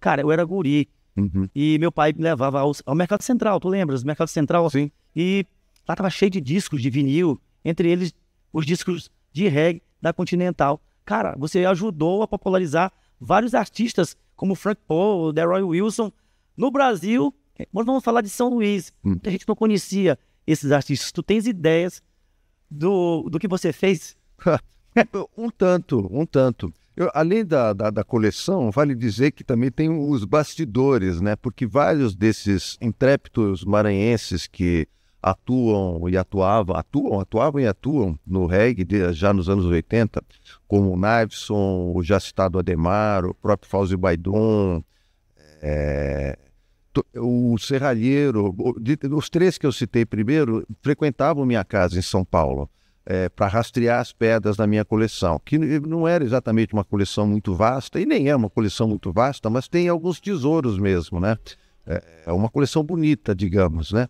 Cara, eu era guri. Uhum. E meu pai me levava ao, ao Mercado Central, tu lembras? Mercado Central. Sim. E lá tava cheio de discos de vinil, entre eles os discos de reggae da Continental. Cara, você ajudou a popularizar vários artistas, como Frank Paul, Deroy Wilson, no Brasil. Mas vamos falar de São Luís. Hum. Muita gente não conhecia esses artistas. Tu tens ideias do, do que você fez? um tanto, um tanto. Eu, além da, da, da, coleção, vale dizer que também tem os bastidores, né? Porque vários desses intrépidos maranhenses que atuam e atuavam, atuam, atuavam e atuam no reggae de, já nos anos 80, como o Naveson, o já citado Ademar, o próprio Fauzi Baidon, é, o Serralheiro, os três que eu citei primeiro frequentavam minha casa em São Paulo é, para rastrear as pedras da minha coleção, que não era exatamente uma coleção muito vasta, e nem é uma coleção muito vasta, mas tem alguns tesouros mesmo, né? É, é uma coleção bonita, digamos, né?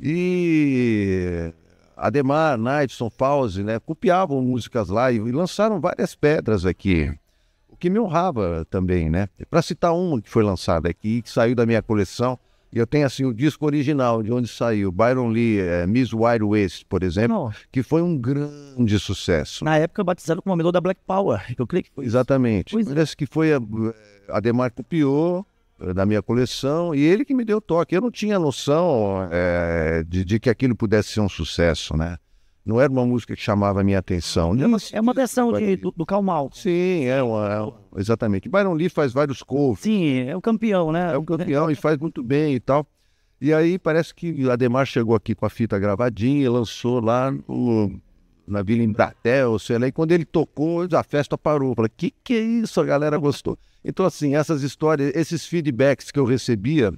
E Ademar, Knightson, Pause, né? Copiavam músicas lá e, e lançaram várias pedras aqui O que me honrava também, né? Para citar uma que foi lançada aqui, que saiu da minha coleção, e eu tenho assim o disco original de onde saiu, Byron Lee, é, Miss Wide West, por exemplo, Não. que foi um grande sucesso. Na época batizado como melhor da Black Power, eu creio que foi Exatamente. Pois é. Parece é. que foi a, é, a Demar copiou é, da minha coleção e ele que me deu toque. Eu não tinha noção é, de, de, que aquilo pudesse ser um sucesso, né? Não era uma música que chamava a minha atenção. é uma é versão de, do, do Karl Sim, é uma, é, exatamente. Byron Lee faz vários covers. Sim, é o campeão, né? É o campeão e faz muito bem e tal. E aí parece que o Ademar chegou aqui com a fita gravadinha e lançou lá no, na Vila Embratel, sei lá. E quando ele tocou, a festa parou. Eu falei, que que é isso? A galera gostou. Então, assim, essas histórias, esses feedbacks que eu recebia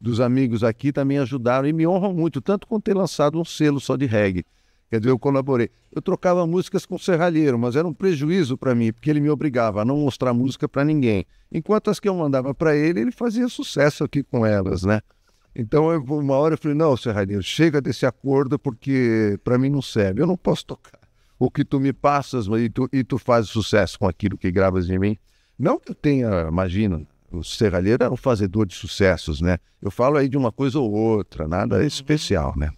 dos amigos aqui também ajudaram e me honram muito, tanto quanto ter lançado um selo só de reggae. Quer dizer, eu colaborei. Eu trocava músicas com o serralheiro, mas era um prejuízo para mim, porque ele me obrigava a não mostrar música para ninguém. Enquanto as que eu mandava para ele, ele fazia sucesso aqui com elas, né? Então, eu, uma hora eu falei: não, serralheiro, chega desse acordo, porque para mim não serve. Eu não posso tocar o que tu me passas e tu, e tu fazes sucesso com aquilo que gravas de mim. Não que eu tenha, imagina, o serralheiro era é um fazedor de sucessos, né? Eu falo aí de uma coisa ou outra, nada uhum. especial, né?